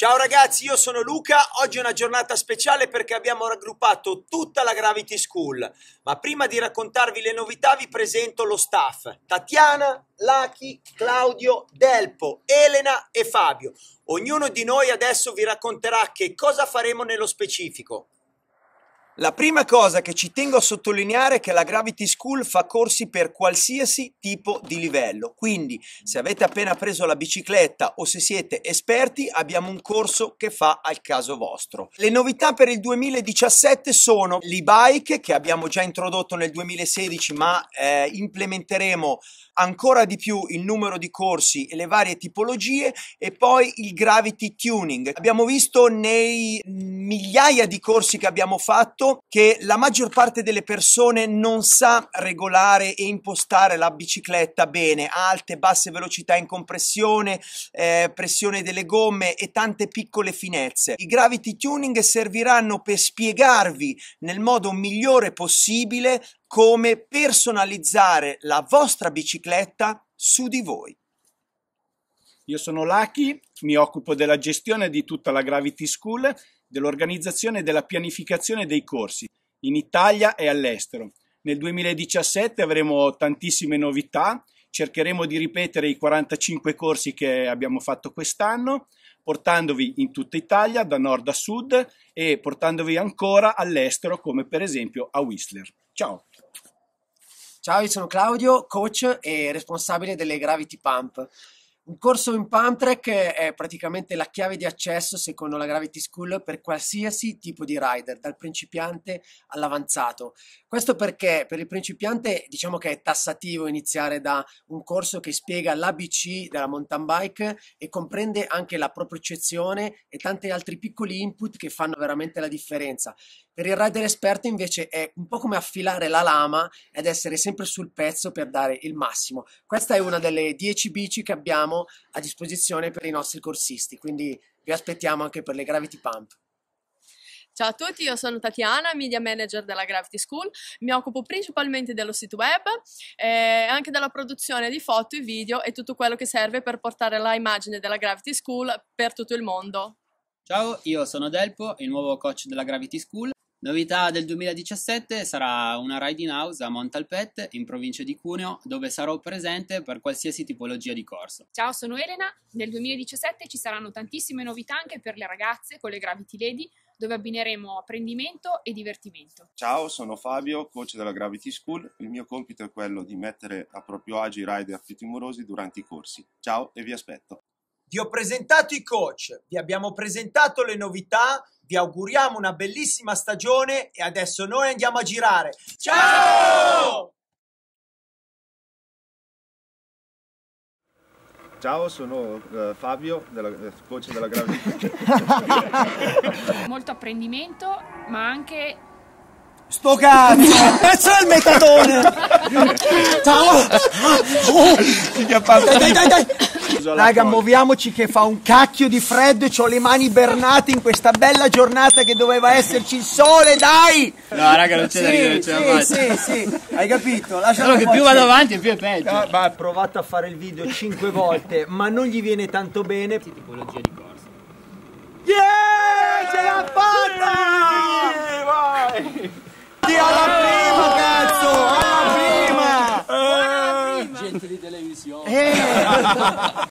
Ciao ragazzi, io sono Luca. Oggi è una giornata speciale perché abbiamo raggruppato tutta la Gravity School. Ma prima di raccontarvi le novità, vi presento lo staff: Tatiana, Lachi, Claudio, Delpo, Elena e Fabio. Ognuno di noi adesso vi racconterà che cosa faremo nello specifico. La prima cosa che ci tengo a sottolineare è che la Gravity School fa corsi per qualsiasi tipo di livello, quindi se avete appena preso la bicicletta o se siete esperti abbiamo un corso che fa al caso vostro. Le novità per il 2017 sono l'e-bike che abbiamo già introdotto nel 2016 ma eh, implementeremo ancora di più il numero di corsi e le varie tipologie e poi il Gravity Tuning. Abbiamo visto nei migliaia di corsi che abbiamo fatto che la maggior parte delle persone non sa regolare e impostare la bicicletta bene, alte, basse velocità in compressione, eh, pressione delle gomme e tante piccole finezze. I gravity tuning serviranno per spiegarvi nel modo migliore possibile come personalizzare la vostra bicicletta su di voi. Io sono Laki, mi occupo della gestione di tutta la Gravity School dell'organizzazione e della pianificazione dei corsi in Italia e all'estero. Nel 2017 avremo tantissime novità, cercheremo di ripetere i 45 corsi che abbiamo fatto quest'anno, portandovi in tutta Italia, da nord a sud e portandovi ancora all'estero, come per esempio a Whistler. Ciao! Ciao, io sono Claudio, coach e responsabile delle Gravity Pump. Un corso in Palm Track è praticamente la chiave di accesso, secondo la Gravity School, per qualsiasi tipo di rider, dal principiante all'avanzato. Questo perché per il principiante diciamo che è tassativo iniziare da un corso che spiega l'ABC della mountain bike e comprende anche la propriocezione e tanti altri piccoli input che fanno veramente la differenza. Per il rider esperto invece è un po' come affilare la lama ed essere sempre sul pezzo per dare il massimo. Questa è una delle 10 bici che abbiamo a disposizione per i nostri corsisti, quindi vi aspettiamo anche per le Gravity Pump. Ciao a tutti, io sono Tatiana, media manager della Gravity School, mi occupo principalmente dello sito web e eh, anche della produzione di foto e video e tutto quello che serve per portare la immagine della Gravity School per tutto il mondo. Ciao, io sono Delpo, il nuovo coach della Gravity School Novità del 2017 sarà una riding house a Montalpet, in provincia di Cuneo, dove sarò presente per qualsiasi tipologia di corso. Ciao, sono Elena. Nel 2017 ci saranno tantissime novità anche per le ragazze con le Gravity Lady, dove abbineremo apprendimento e divertimento. Ciao, sono Fabio, coach della Gravity School. Il mio compito è quello di mettere a proprio agio i rider più timorosi durante i corsi. Ciao e vi aspetto. Vi ho presentato i coach, vi abbiamo presentato le novità vi auguriamo una bellissima stagione e adesso noi andiamo a girare. Ciao! Ciao, sono eh, Fabio, della, coach eh, della Gravity. Molto apprendimento, ma anche... Sto cazzo! Pezzo il metatone! Ciao! Oh. Dai, dai, dai! Raga, muoviamoci che fa un cacchio di freddo e ho le mani bernate in questa bella giornata che doveva esserci il sole, dai! No, raga, non c'è sì, da ridere, non c'è sì, da sì, sì, sì, hai capito? Lascialo che più vado avanti più è peggio. No, ah, ma ha provato a fare il video cinque volte, ma non gli viene tanto bene. Sì, tipologia di corsa. Yeah! Ce l'ha fatta! Sì, vai! Sì, alla prima, cazzo! Alla prima! Alla prima! Gente di televisione! Eh.